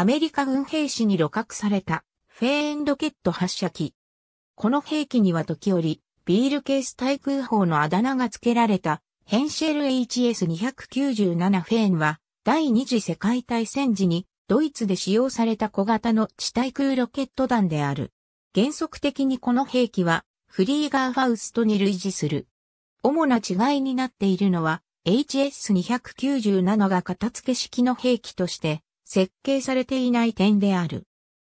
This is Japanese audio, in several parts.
アメリカ軍兵士に露獲されたフェーンロケット発射機。この兵器には時折、ビールケース対空砲のあだ名が付けられたヘンシェル HS297 フェーンは第二次世界大戦時にドイツで使用された小型の地対空ロケット弾である。原則的にこの兵器はフリーガーファウストに類似する。主な違いになっているのは HS297 が片付け式の兵器として設計されていない点である。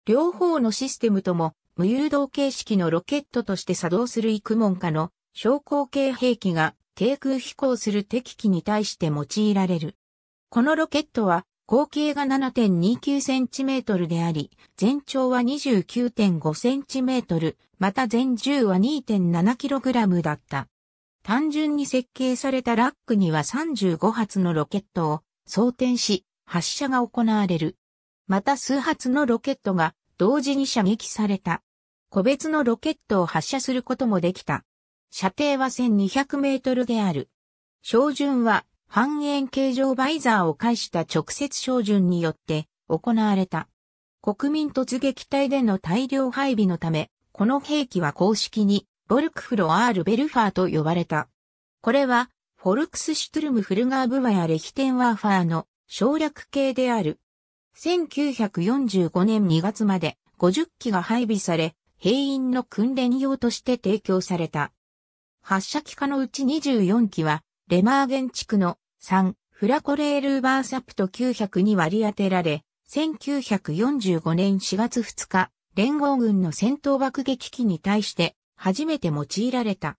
両方のシステムとも無誘導形式のロケットとして作動する幾ン下の昇降系兵器が低空飛行する敵機に対して用いられる。このロケットは口径が 7.29cm であり、全長は 29.5cm、また全重は 2.7kg だった。単純に設計されたラックには35発のロケットを装填し、発射が行われる。また数発のロケットが同時に射撃された。個別のロケットを発射することもできた。射程は1200メートルである。照準は半円形状バイザーを介した直接照準によって行われた。国民突撃隊での大量配備のため、この兵器は公式にボルクフロアール・ベルファーと呼ばれた。これは、フォルクスシュトゥルム・フルガーブワやレヒテンワーファーの省略形である。1945年2月まで50機が配備され、兵員の訓練用として提供された。発射機化のうち24機は、レマーゲン地区の3フラコレールーバーサプト900に割り当てられ、1945年4月2日、連合軍の戦闘爆撃機に対して初めて用いられた。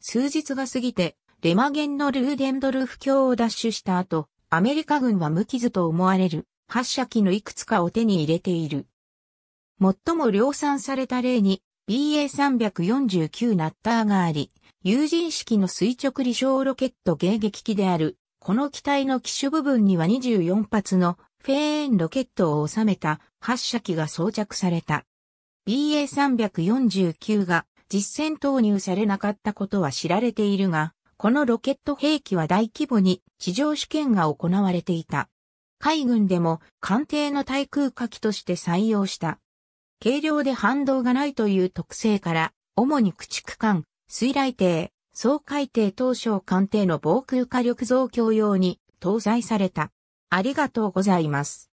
数日が過ぎて、レマゲンのルーデンドルフ橋を奪取した後、アメリカ軍は無傷と思われる発射機のいくつかを手に入れている。最も量産された例に BA349 ナッターがあり、有人式の垂直離床ロケット迎撃機である、この機体の機種部分には24発のフェーンロケットを収めた発射機が装着された。BA349 が実戦投入されなかったことは知られているが、このロケット兵器は大規模に地上試験が行われていた。海軍でも艦艇の対空火器として採用した。軽量で反動がないという特性から、主に駆逐艦、水雷艇、総海艇等小艦艇の防空火力増強用に搭載された。ありがとうございます。